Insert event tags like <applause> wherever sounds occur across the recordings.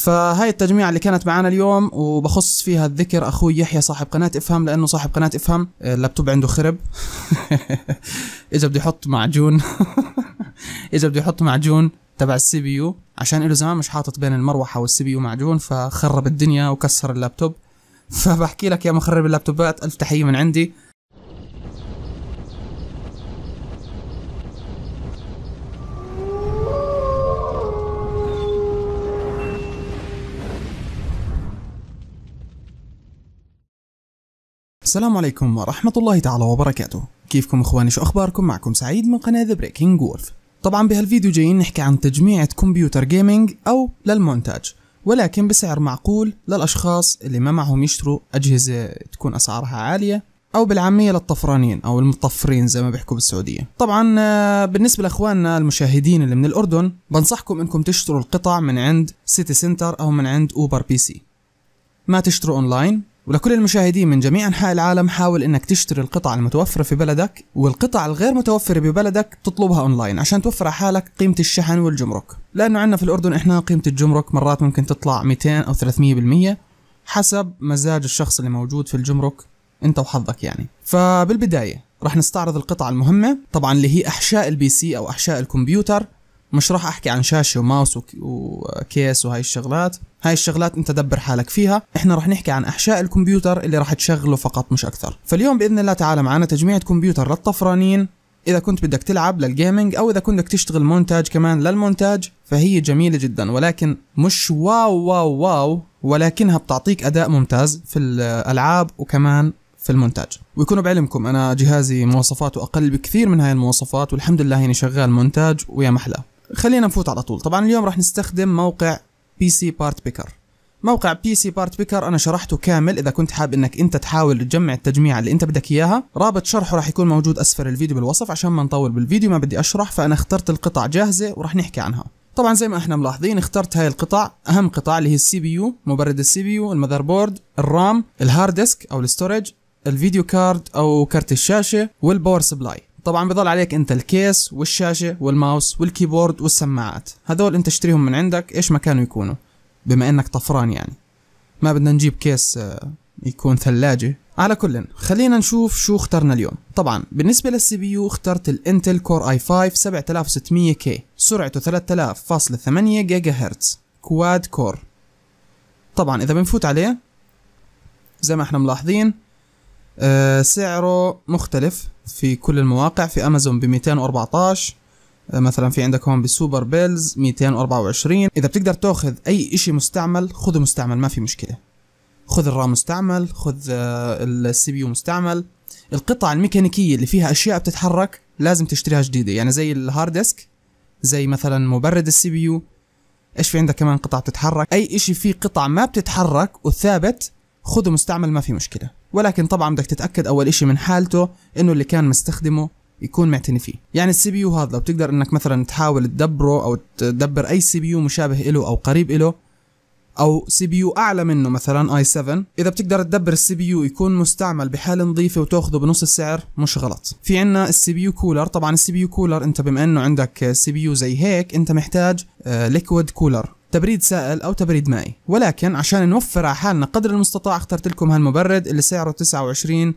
فهاي التجميعة اللي كانت معنا اليوم وبخص فيها الذكر أخوي يحيى صاحب قناة إفهم لأنه صاحب قناة إفهم آه، اللابتوب عنده خرب <laughs> إذا بده يحط معجون <laughs> إذا بده يحط معجون تبع السي بي يو عشان له زمان مش حاطط بين المروحة والسي بي يو معجون فخرب الدنيا وكسر اللابتوب <laughs> فبحكي لك يا مخرب اللابتوبات ألف تحية من عندي السلام عليكم ورحمة الله تعالى وبركاته كيفكم اخواني شو اخباركم معكم سعيد من قناة ذا Breaking وولف طبعا بهالفيديو جايين نحكي عن تجميعة كمبيوتر جيمنج او للمونتاج ولكن بسعر معقول للاشخاص اللي ما معهم يشتروا اجهزة تكون اسعارها عالية او بالعامية للطفرانين او المطفرين زي ما بيحكوا بالسعودية طبعا آه، بالنسبة لاخواننا المشاهدين اللي من الاردن بنصحكم انكم تشتروا القطع من عند سيتي سنتر او من عند اوبر بي سي ما تشتروا اونلاين ولكل المشاهدين من جميع أنحاء العالم حاول أنك تشتري القطع المتوفرة في بلدك والقطع الغير متوفرة ببلدك تطلبها أونلاين عشان توفر على حالك قيمة الشحن والجمرك لأنه عندنا في الأردن إحنا قيمة الجمرك مرات ممكن تطلع 200 أو 300% حسب مزاج الشخص اللي موجود في الجمرك انت وحظك يعني فبالبدايه راح نستعرض القطع المهمه طبعا اللي هي احشاء البي سي او احشاء الكمبيوتر مش راح احكي عن شاشه وماوس وكيس وهاي الشغلات هاي الشغلات انت دبر حالك فيها احنا راح نحكي عن احشاء الكمبيوتر اللي راح تشغله فقط مش اكثر فاليوم باذن الله تعالى معنا تجميعة كمبيوتر للطفرانين اذا كنت بدك تلعب للجيمنج او اذا كنت بدك تشتغل مونتاج كمان للمونتاج فهي جميله جدا ولكن مش واو واو واو ولكنها بتعطيك اداء ممتاز في الالعاب وكمان في المونتاج ويكونوا بعلمكم انا جهازي مواصفاته اقل بكثير من هاي المواصفات والحمد لله اني شغال مونتاج ويا محلاه خلينا نفوت على طول طبعا اليوم راح نستخدم موقع بي سي بارت بيكر موقع بي سي بارت بيكر انا شرحته كامل اذا كنت حاب انك انت تحاول تجمع التجميعه اللي انت بدك اياها رابط شرحه راح يكون موجود اسفل الفيديو بالوصف عشان ما نطول بالفيديو ما بدي اشرح فانا اخترت القطع جاهزه وراح نحكي عنها طبعا زي ما احنا ملاحظين اخترت هاي القطع اهم قطع اللي هي السي بي يو مبرد السي بي يو المذر بورد الرام الهارد ديسك او الاستورج الفيديو كارد او كارت الشاشه والباور سبلاي طبعا بضل عليك انت الكيس والشاشة والماوس والكيبورد والسماعات هذول انت اشتريهم من عندك ايش ما كانوا يكونوا بما انك طفران يعني ما بدنا نجيب كيس آه، يكون ثلاجة على كل خلينا نشوف شو اخترنا اليوم طبعا بالنسبة للسي بي يو اخترت الانتل كور اي 5 7600 كي سرعته 3000.8 جيجا هرتز كواد كور طبعا اذا بنفوت عليه زي ما احنا ملاحظين آه، سعره مختلف في كل المواقع في امازون ب 214 آه، مثلا في عندك هون بسوبر بيلز 224 اذا بتقدر تاخذ اي اشي مستعمل خذه مستعمل ما في مشكله خذ الرام مستعمل خذ آه، السي بي يو مستعمل القطع الميكانيكيه اللي فيها اشياء بتتحرك لازم تشتريها جديده يعني زي الهارد ديسك زي مثلا مبرد السي بي يو ايش في عندك كمان قطع بتتحرك اي اشي فيه قطع ما بتتحرك وثابت خذه مستعمل ما في مشكله ولكن طبعا بدك تتاكد اول شيء من حالته انه اللي كان مستخدمه يكون معتني فيه يعني السي بي يو هذا لو بتقدر انك مثلا تحاول تدبره او تدبر اي سي بي يو مشابه له او قريب له او سي بي يو اعلى منه مثلا اي 7 اذا بتقدر تدبر السي بي يو يكون مستعمل بحاله نظيفه وتاخذه بنص السعر مش غلط في عندنا السي بي يو كولر طبعا السي بي يو كولر انت بما انه عندك سي بي يو زي هيك انت محتاج ليكويد آه، كولر تبريد سائل أو تبريد مائي ولكن عشان نوفر على حالنا قدر المستطاع اخترت لكم هالمبرد اللي سعره 29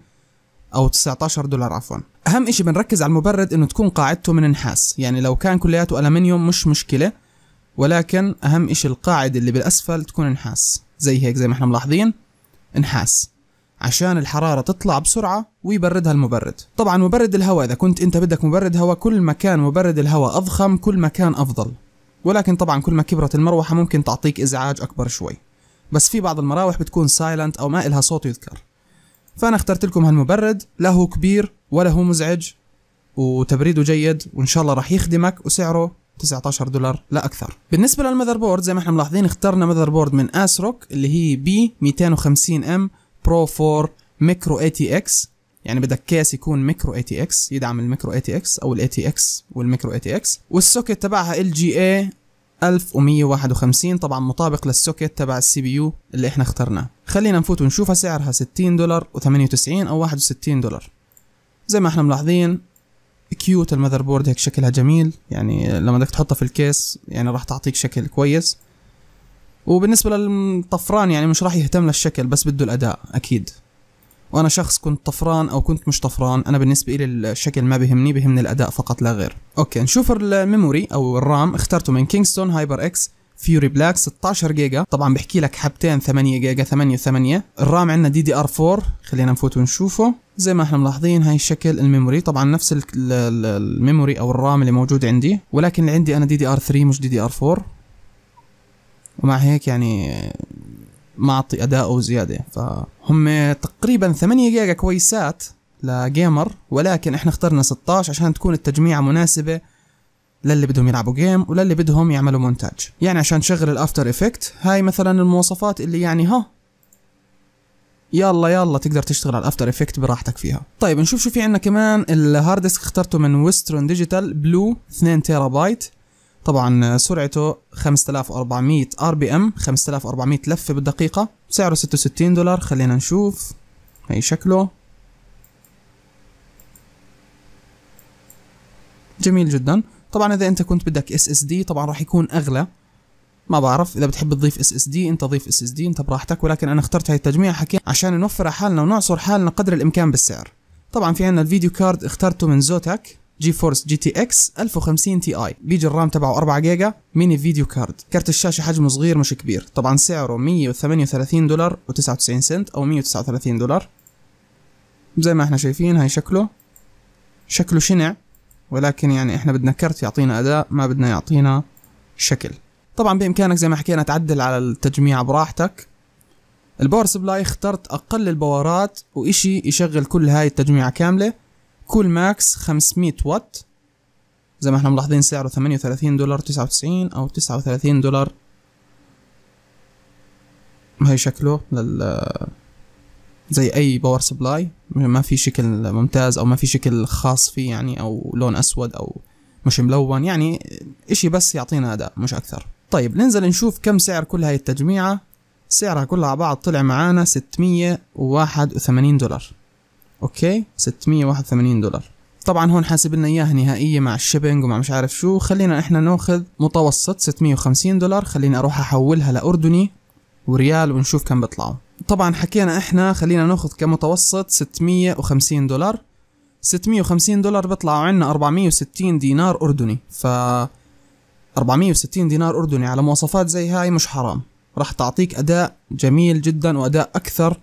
أو 19 دولار عفوا أهم إشي بنركز على المبرد إنه تكون قاعدته من نحاس يعني لو كان كلياته ألمنيوم مش مشكلة ولكن أهم إشي القاعدة اللي بالأسفل تكون نحاس زي هيك زي ما احنا ملاحظين نحاس عشان الحرارة تطلع بسرعة ويبردها المبرد طبعا مبرد الهواء إذا كنت أنت بدك مبرد هواء كل ما كان مبرد الهواء أضخم كل ما كان أفضل ولكن طبعا كل ما كبرت المروحة ممكن تعطيك ازعاج اكبر شوي بس في بعض المراوح بتكون سايلنت او ما إلها صوت يذكر فأنا اخترت لكم هالمبرد لا هو كبير ولا هو مزعج وتبريده جيد وإن شاء الله راح يخدمك وسعره 19 دولار لا أكثر بالنسبة للمذر بورد زي ما احنا ملاحظين اخترنا مذر بورد من أسروك اللي هي بي 250 ام برو 4 ميكرو اي تي اكس يعني بدك كيس يكون ميكرو اي تي اكس يدعم الميكرو اي تي اكس او الاي تي اكس والميكرو اي تي اكس والسوكت تبعها ال جي اي 1151 طبعا مطابق للسوكت تبع السي بي يو اللي احنا اخترناه خلينا نفوت ونشوفها سعرها 60 دولار و98 او 61 دولار زي ما احنا ملاحظين كيوت المذر بورد هيك شكلها جميل يعني لما بدك تحطها في الكيس يعني راح تعطيك شكل كويس وبالنسبه للطفران يعني مش راح يهتم للشكل بس بده الاداء اكيد وانا شخص كنت طفران او كنت مش طفران انا بالنسبه لي الشكل ما بهمني بهمني الاداء فقط لا غير اوكي نشوف الميموري او الرام اخترته من كينغستون هايبر اكس فيوري بلاك 16 جيجا طبعا بحكي لك حبتين 8 جيجا 8 8 الرام عندنا دي دي ار 4 خلينا نفوت ونشوفه زي ما احنا ملاحظين هاي شكل الميموري طبعا نفس الميموري او الرام اللي موجود عندي ولكن اللي عندي انا دي دي ار 3 مش دي دي ار 4 ومع هيك يعني معطي اداؤه زياده فهم تقريبا 8 جيجا كويسات لجيمر ولكن احنا اخترنا 16 عشان تكون التجميعه مناسبه للي بدهم يلعبوا جيم وللي بدهم يعملوا مونتاج يعني عشان تشغل الافتر افكت هاي مثلا المواصفات اللي يعني ها يلا يلا تقدر تشتغل على الافتر افكت براحتك فيها طيب نشوف شو في عندنا كمان الهارد ديسك اخترته من ويسترن ديجيتال بلو 2 تيرا بايت طبعا سرعته 5400 ار بي ام 5400 لفه بالدقيقه سعره 66 دولار خلينا نشوف هي شكله جميل جدا طبعا اذا انت كنت بدك اس اس دي طبعا راح يكون اغلى ما بعرف اذا بتحب تضيف اس اس دي انت ضيف اس اس دي انت براحتك ولكن انا اخترت هاي التجميع حكي عشان نوفر حالنا ونعصر حالنا قدر الامكان بالسعر طبعا في عندنا الفيديو كارد اخترته من زوتك جي فورس جي تي اكس 1050 تي اي بيجي الرام تبعه 4 جيجا ميني فيديو كارد كارت الشاشه حجمه صغير مش كبير طبعا سعره 138 دولار و99 سنت او 139 دولار زي ما احنا شايفين هاي شكله شكله شنع ولكن يعني احنا بدنا كرت يعطينا اداء ما بدنا يعطينا شكل طبعا بامكانك زي ما حكينا تعدل على التجميع براحتك الباور سبلاي اخترت اقل البوارات واشي يشغل كل هاي التجميعة كاملة كول ماكس 500 وات زي ما احنا ملاحظين سعره 38 دولار 99 او 39 دولار هي شكله لل زي اي باور سبلاي ما في شكل ممتاز او ما في شكل خاص فيه يعني او لون اسود او مش ملون يعني اشي بس يعطينا اداء مش اكثر طيب ننزل نشوف كم سعر كل هاي التجميعة سعرها كلها على بعض طلع معانا 681 دولار اوكي 681 دولار طبعا هون حاسب لنا اياها نهائيه مع الشيبنج ومع مش عارف شو خلينا احنا ناخذ متوسط 650 دولار خليني اروح احولها لاردني وريال ونشوف كم بيطلعوا طبعا حكينا احنا خلينا ناخذ كمتوسط 650 دولار 650 دولار بيطلعوا عنا 460 دينار اردني ف 460 دينار اردني على مواصفات زي هاي مش حرام راح تعطيك اداء جميل جدا واداء اكثر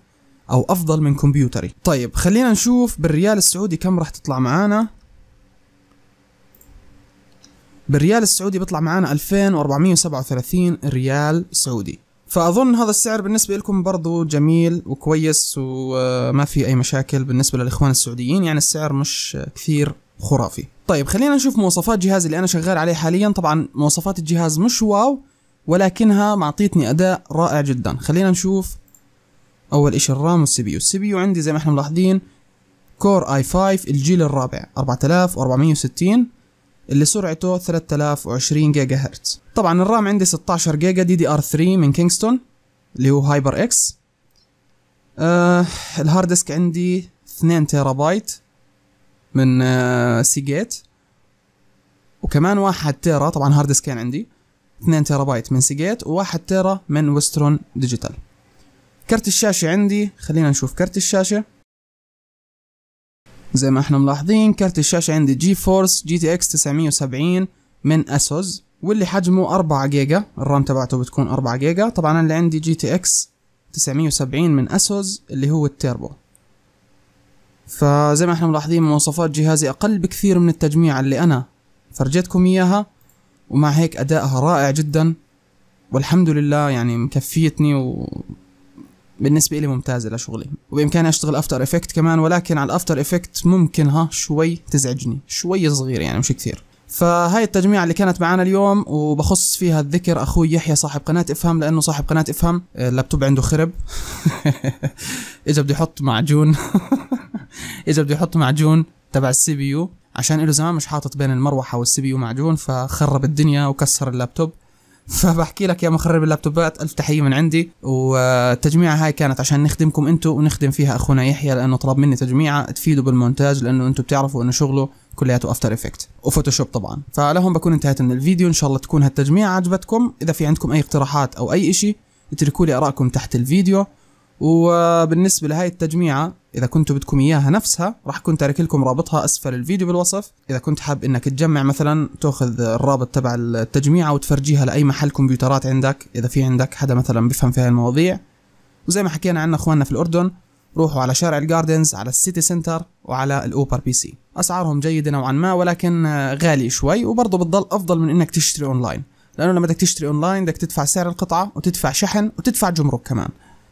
او افضل من كمبيوتري طيب خلينا نشوف بالريال السعودي كم راح تطلع معانا بالريال السعودي بيطلع معانا 2437 ريال سعودي فاظن هذا السعر بالنسبه لكم برضو جميل وكويس وما في اي مشاكل بالنسبه للاخوان السعوديين يعني السعر مش كثير خرافي طيب خلينا نشوف مواصفات جهاز اللي انا شغال عليه حاليا طبعا مواصفات الجهاز مش واو ولكنها معطيتني اداء رائع جدا خلينا نشوف اول اشي الرام والسي بي يو السي بي يو عندي زي ما احنا ملاحظين كور اي 5 الجيل الرابع 4460 اللي سرعته 3020 جيجا هرتز طبعا الرام عندي 16 جيجا دي دي ار 3 من كينغستون اللي هو هايبر اكس آه الهارد ديسك عندي 2 تيرا بايت من آه سيجيت وكمان واحد تيرا طبعا هارد ديسكين عندي 2 تيرا بايت من سيجيت وواحد تيرا من ويسترون ديجيتال كرت الشاشة عندي خلينا نشوف كرت الشاشة زي ما احنا ملاحظين كرت الشاشة عندي جي فورس جي تي اكس 970 من اسوس واللي حجمه 4 جيجا الرام تبعته بتكون 4 جيجا طبعا اللي عندي جي تي اكس 970 من اسوس اللي هو التيربو فزي ما احنا ملاحظين مواصفات جهازي اقل بكثير من التجميع اللي انا فرجيتكم اياها ومع هيك ادائها رائع جدا والحمد لله يعني مكفيتني و بالنسبة لي ممتازة لشغلي وبإمكاني أشتغل أفتر إفكت كمان ولكن على الأفتر إفكت ممكن ها شوي تزعجني شوي صغير يعني مش كثير فهاي التجميعة اللي كانت معنا اليوم وبخص فيها الذكر أخوي يحيى صاحب قناة إفهم لأنه صاحب قناة إفهم آه، اللابتوب عنده خرب <laughs> إذا بده يحط معجون <laughs> إذا بده يحط معجون تبع السي بي يو عشان له زمان مش حاطط بين المروحة والسي بي يو معجون فخرب الدنيا وكسر اللابتوب فبحكي لك يا مخرب اللابتوبات الف تحيه من عندي والتجميعه هاي كانت عشان نخدمكم انتم ونخدم فيها اخونا يحيى لانه طلب مني تجميعه تفيده بالمونتاج لانه انتم بتعرفوا انه شغله كلياته افتر افكت وفوتوشوب طبعا فلهم بكون انتهيت من الفيديو ان شاء الله تكون هالتجميعه عجبتكم اذا في عندكم اي اقتراحات او اي اشي اتركوا لي ارائكم تحت الفيديو وبالنسبه لهي التجميعه اذا كنتوا بدكم اياها نفسها راح اكون تارك لكم رابطها اسفل الفيديو بالوصف اذا كنت حاب انك تجمع مثلا تاخذ الرابط تبع التجميعه وتفرجيها لاي محل كمبيوترات عندك اذا في عندك حدا مثلا بفهم في المواضيع وزي ما حكينا عنا اخواننا في الاردن روحوا على شارع الجاردنز على السيتي سنتر وعلى الاوبر بي سي اسعارهم جيده نوعا ما ولكن غالي شوي وبرضه بتضل افضل من انك تشتري اونلاين لانه لما بدك تشتري اونلاين بدك تدفع سعر القطعه وتدفع شحن وتدفع جمرك كمان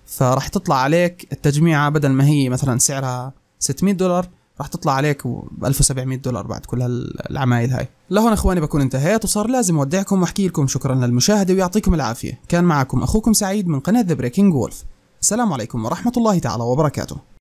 فراح تطلع عليك التجميعه بدل ما هي مثلا سعرها 600 دولار راح تطلع عليك ب 1700 دولار بعد كل هالعمايل هاي لهون اخواني بكون انتهيت وصار لازم اودعكم واحكي لكم شكرا للمشاهده ويعطيكم العافيه كان معكم اخوكم سعيد من قناه ذا بريكنج وولف السلام عليكم ورحمه الله تعالى وبركاته